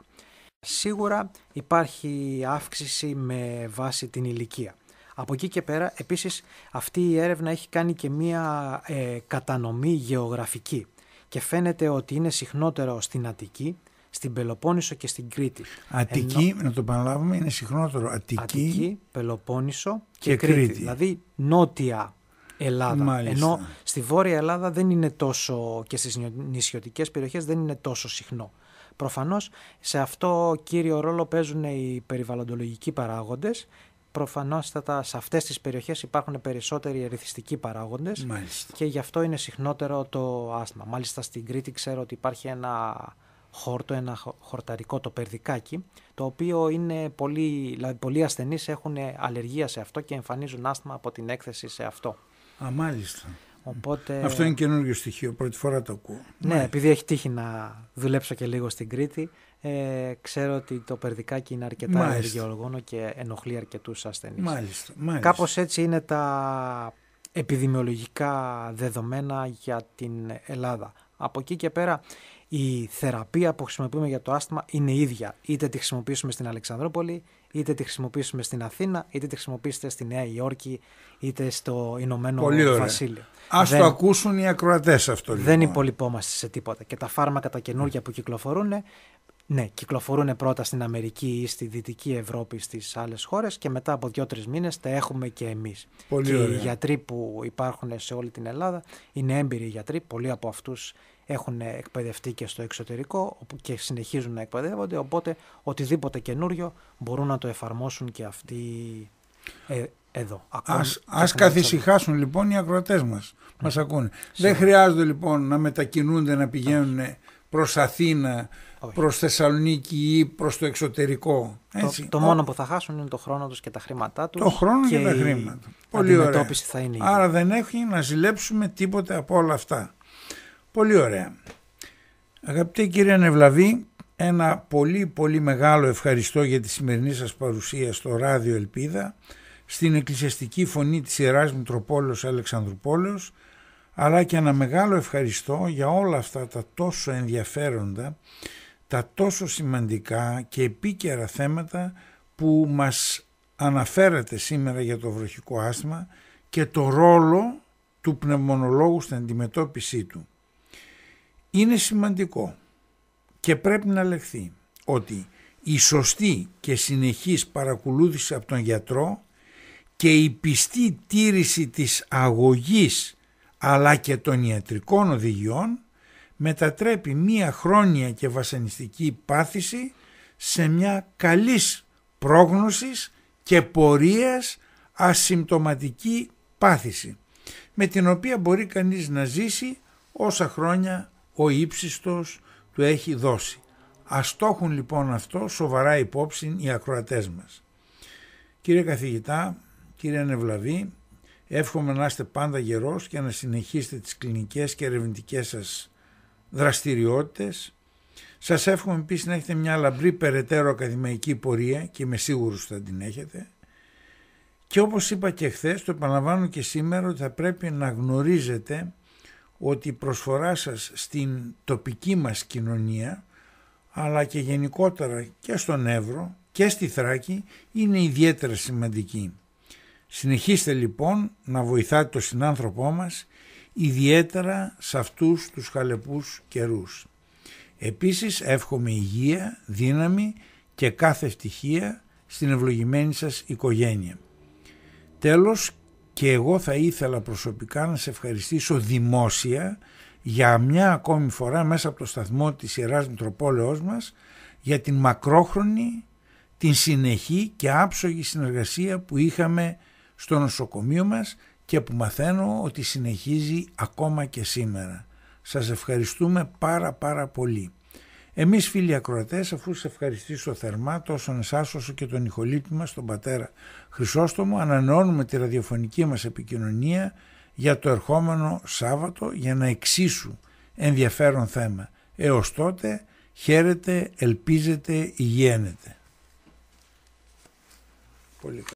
Σίγουρα υπάρχει αύξηση με βάση την ηλικία. Από εκεί και πέρα, επίσης, αυτή η έρευνα έχει κάνει και μία ε, κατανομή γεωγραφική και φαίνεται ότι είναι συχνότερο στην Αττική, στην Πελοπόννησο και στην Κρήτη. Αττική, να το παραλάβουμε, είναι συχνότερο Αττική, Αττική Πελοπόννησο και, Κρήτη. Δηλαδή νότια Ελλάδα. Μάλιστα. Ενώ στη Βόρεια Ελλάδα δεν είναι τόσο και στις νησιωτικές περιοχές δεν είναι τόσο συχνό. Προφανώς σε αυτό κύριο ρόλο παίζουν οι περιβαλλοντολογικοί παράγοντες προφανώστατα σε αυτές τις περιοχές υπάρχουν περισσότεροι ερυθιστικοί παράγοντες και γι' αυτό είναι συχνότερο το άσθμα. Μάλιστα στην Κρήτη ξέρω ότι υπάρχει ένα χόρτο, ένα χορταρικό το περδικάκι, το οποίο είναι πολύ, δηλαδή πολλοί ασθενείς έχουν αλλεργία σε αυτό και εμφανίζουν άσθμα από την έκθεση σε αυτό. Α, μάλιστα. Οπότε... Αυτό είναι καινούργιο στοιχείο, πρώτη φορά το ακούω. Ναι, επειδή έχει τύχει να δουλέψω και λίγο στην Κρήτη, ε, ξέρω ότι το περδικάκι είναι αρκετά ενεργεολογόνο και ενοχλεί αρκετούς ασθενείς. Μάλιστα, μάλιστα. Κάπως έτσι είναι τα επιδημιολογικά δεδομένα για την Ελλάδα. Από εκεί και πέρα η θεραπεία που χρησιμοποιούμε για το άσθημα είναι ίδια. Είτε τη χρησιμοποιήσουμε στην Αλεξανδρόπολη, είτε τη χρησιμοποιήσουμε στην Αθήνα, είτε τη χρησιμοποιήσετε στη Νέα Υόρκη, είτε στο Ηνωμένο Πολύ ωραία. Βασίλειο. Ας το ακούσουν οι ακροατές αυτό. Λοιπόν. Δεν υπολοιπόμαστε σε τίποτα. Και τα φάρμακα τα καινούργια που κυκλοφορούν ναι, κυκλοφορούν πρώτα στην Αμερική ή στη Δυτική Ευρώπη στις άλλες χώρες και μετά από δύο-τρει μήνες τα έχουμε και εμείς. Και ωραία. οι γιατροί που υπάρχουν σε όλη την Ελλάδα είναι έμπειροι γιατροί. Πολλοί από αυτούς έχουν εκπαιδευτεί και στο εξωτερικό και συνεχίζουν να εκπαιδεύονται. Οπότε οτιδήποτε καινούριο μπορούν να το εφαρμόσουν και αυτοί ε, εδώ. Α ας, καθησυχάσουν λοιπόν οι ακροατές μας. Ναι. Μας ακούνε. Δεν χρειάζονται λοιπόν να μετακινούνται, να πηγαίνουν προς Αθήνα προς Θεσσαλονίκη ή προς το εξωτερικό. Έτσι. Το, το μόνο που θα χάσουν είναι το χρόνο τους και τα χρήματά τους. Το χρόνο και, και τα χρήματα. Η Πολύ ωραία. Θα είναι Άρα δεν έχει να ζηλέψουμε τίποτα από όλα αυτά. Πολύ ωραία. Αγαπητέ κύριε Νευλαβή, ένα πολύ πολύ μεγάλο ευχαριστώ για τη σημερινή σας παρουσία στο Ράδιο Ελπίδα, στην εκκλησιαστική φωνή της Ιεράς Μητροπόλεως Αλεξανδρουπόλεως, αλλά και ένα μεγάλο ευχαριστώ για όλα αυτά τα τόσο ενδιαφέροντα τα τόσο σημαντικά και επίκαιρα θέματα που μας αναφέρεται σήμερα για το βροχικό άσθημα και το ρόλο του πνευμονολόγου στην αντιμετώπιση του. Είναι σημαντικό και πρέπει να λεχθεί ότι η σωστή και συνεχής παρακολούθηση από τον γιατρό και η πιστή τήρηση της αγωγής αλλά και των ιατρικών οδηγιών μετατρέπει μία χρόνια και βασανιστική πάθηση σε μια καλής πρόγνωσης και πορείας ασυμπτωματική πάθηση με την οποία μπορεί κανείς να ζήσει όσα χρόνια ο ύψιστος του έχει δώσει. Ας το έχουν λοιπόν αυτό σοβαρά υπόψη οι ακροατές μας. Κύριε καθηγητά, κύριε Ανευλαβή, εύχομαι να είστε πάντα γερός και να συνεχίσετε τις κλινικές και ερευνητικές σας δραστηριότητες. Σας εύχομαι επίσης να έχετε μια λαμπρή περαιτέρω ακαδημαϊκή πορεία και είμαι σίγουρος ότι θα την έχετε. Και όπως είπα και χθες, το επαναλαμβάνω και σήμερα ότι θα πρέπει να γνωρίζετε ότι η προσφορά σας στην τοπική μας κοινωνία αλλά και γενικότερα και στον Εύρο και στη Θράκη είναι ιδιαίτερα σημαντική. Συνεχίστε λοιπόν να βοηθάτε τον συνάνθρωπό μας ιδιαίτερα σε αυτούς τους χαλεπούς καιρούς. Επίσης εύχομαι υγεία, δύναμη και κάθε ευτυχία στην ευλογημένη σας οικογένεια. Τέλος και εγώ θα ήθελα προσωπικά να σε ευχαριστήσω δημόσια για μια ακόμη φορά μέσα από το σταθμό της Ιεράς Μητροπόλεως μας για την μακρόχρονη, την συνεχή και άψογη συνεργασία που είχαμε στο νοσοκομείο μας και που μαθαίνω ότι συνεχίζει ακόμα και σήμερα. Σας ευχαριστούμε πάρα πάρα πολύ. Εμείς φίλοι ακροατές αφού σε ευχαριστήσω θερμά τόσο εσάς όσο και τον ηχολήπτη μας τον πατέρα Χρυσόστομο ανανεώνουμε τη ραδιοφωνική μας επικοινωνία για το ερχόμενο Σάββατο για να εξίσου ενδιαφέρον θέμα. Έως τότε χαίρετε, ελπίζετε, υγιένετε. Πολύ